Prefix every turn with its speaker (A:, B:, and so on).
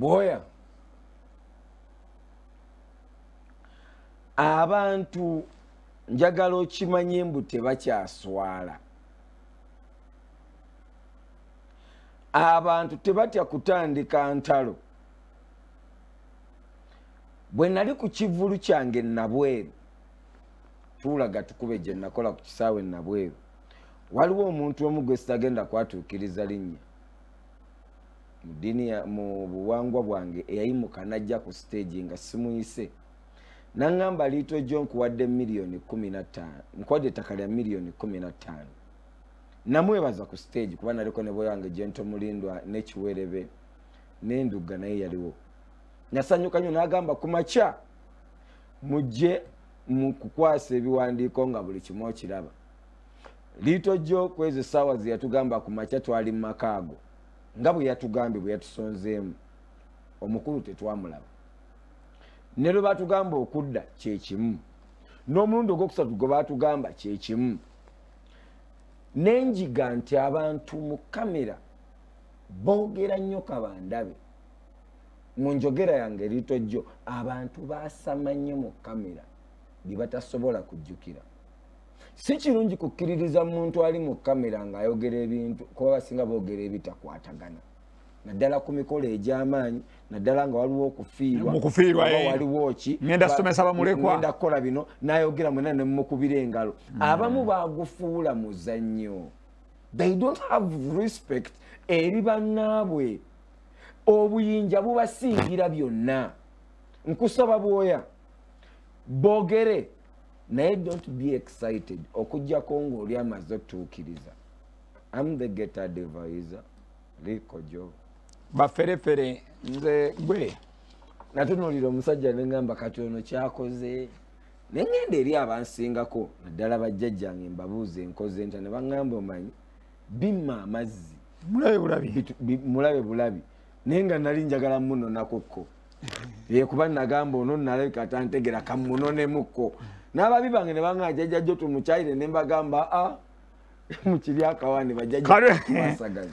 A: bwoya abantu njagala okimanye mbu tebakyaswala abantu tebatya kutandika ntalo bwe nali ku kivulu kyange nabweru tuulaga tukube gye nakola ku kisaawe nabweru waliwo omuntu omu gwe sitagenda kwatuukiriza linnya mudini mu buwangwa bwange eyayimuka najja ku stage nga simuyise naŋŋamba liito jo nkuwadde miliyoni kumi na taano nkuwadde ettaka lya miliyoni kumi na taano namwebaza ku stage kuba naliko ne bwewange gento mulindwa n'ekiwerebe n'enduga naye yaliwo nasanyuka nyo naagamba ku makya mujje mukukwasa ebiwandiiko nga buli kimu okiraba liito jo kwezo esaawa zeyatugamba ku makya twali mu maka ago nga bwe yatugambye bwe yatusonzeemu omukulu tetwamulaba ne lwe batugamba okudda kyekimu n'omulundi ogwokusatu gwe batugamba kyekimu nenjiga nti abantu mu kamera boogera nnyo kabandabe mu njogera yange erito jjo abantu basama nnyo mu kamera gye batasobola kujjukira si kirungi kukkiririza muntu ali mu kamera ng'ayogera ebintu kuba basinga boogera ebitakwatagana naddala ku mikolo egy'amaanyi naddala nga waliwo okufiirwawaliwo eh. ki enda kukola bino n'ayogera mwena ne mukubira engalo mm. abamu bagufuula muzannyo they don't have respect eri bannaabwe obuyinja bubasingira byonna nkusaba bwoya boogere naye don't be excited okujjako ngaoli amaze okutuukiriza am the geta devise likojo baferefere nze gwe natunuulira omusajja negamba kati ono kyakoze nengenda eri abansingako naddala bajjajjange mbabuuza enkoze nta nebagamba omanyi bima amazzi mulabe bulabi naye nga nali njagala munonakukko ye kuba nagamba ono nalabika tantegera kamunonemukko n'ababi bange ne baŋa jajja jjo tumukyaire ne mbagamba a ah, mukiryakawa ne bajjaj